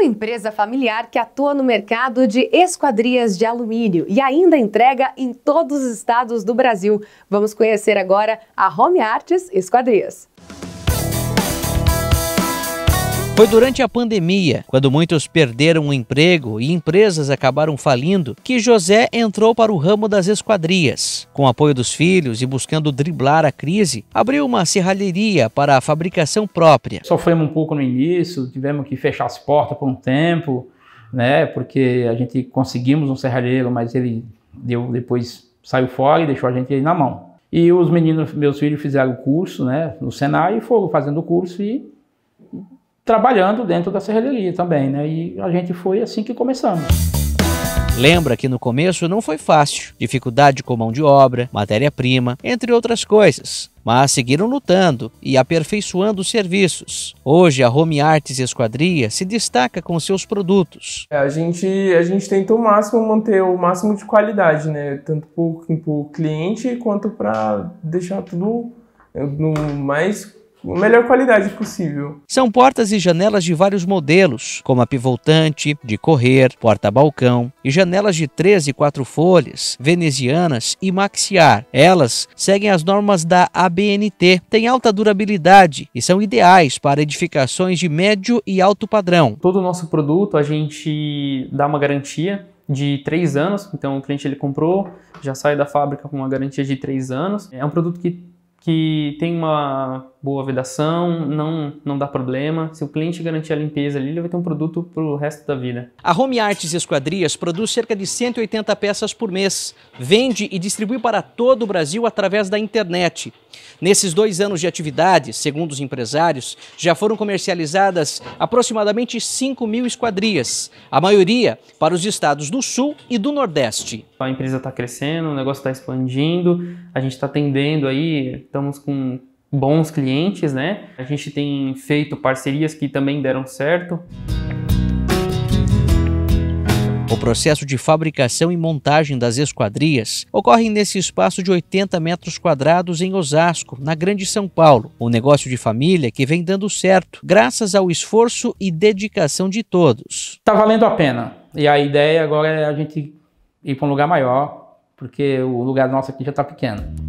uma empresa familiar que atua no mercado de esquadrias de alumínio e ainda entrega em todos os estados do Brasil. Vamos conhecer agora a Home Artes Esquadrias. Foi durante a pandemia, quando muitos perderam o emprego e empresas acabaram falindo, que José entrou para o ramo das esquadrias. Com apoio dos filhos e buscando driblar a crise, abriu uma serralheria para a fabricação própria. Sofremos um pouco no início, tivemos que fechar as portas por um tempo, né? Porque a gente conseguimos um serralheiro, mas ele deu depois saiu fora e deixou a gente na mão. E os meninos, meus filhos, fizeram o curso, né, no Senai e foram fazendo o curso e trabalhando dentro da serralheria também, né? E a gente foi assim que começamos. Lembra que no começo não foi fácil, dificuldade com mão de obra, matéria-prima, entre outras coisas. Mas seguiram lutando e aperfeiçoando os serviços. Hoje a Home Artes Esquadria se destaca com seus produtos. É, a gente a gente tenta o máximo manter o máximo de qualidade, né? Tanto para o cliente quanto para deixar tudo eh, no mais a melhor qualidade possível. São portas e janelas de vários modelos, como a pivotante, de correr, porta-balcão e janelas de três e 4 folhas, venezianas e maxiar. Elas seguem as normas da ABNT, têm alta durabilidade e são ideais para edificações de médio e alto padrão. Todo o nosso produto a gente dá uma garantia de 3 anos, então o cliente ele comprou, já sai da fábrica com uma garantia de 3 anos. É um produto que, que tem uma boa vedação, não, não dá problema. Se o cliente garantir a limpeza ali, ele vai ter um produto para o resto da vida. A Home Artes Esquadrias produz cerca de 180 peças por mês, vende e distribui para todo o Brasil através da internet. Nesses dois anos de atividade, segundo os empresários, já foram comercializadas aproximadamente 5 mil esquadrias, a maioria para os estados do Sul e do Nordeste. A empresa está crescendo, o negócio está expandindo, a gente está atendendo aí, estamos com bons clientes, né? A gente tem feito parcerias que também deram certo. O processo de fabricação e montagem das esquadrias ocorre nesse espaço de 80 metros quadrados em Osasco, na Grande São Paulo. Um negócio de família que vem dando certo, graças ao esforço e dedicação de todos. Está valendo a pena. E a ideia agora é a gente ir para um lugar maior, porque o lugar nosso aqui já está pequeno.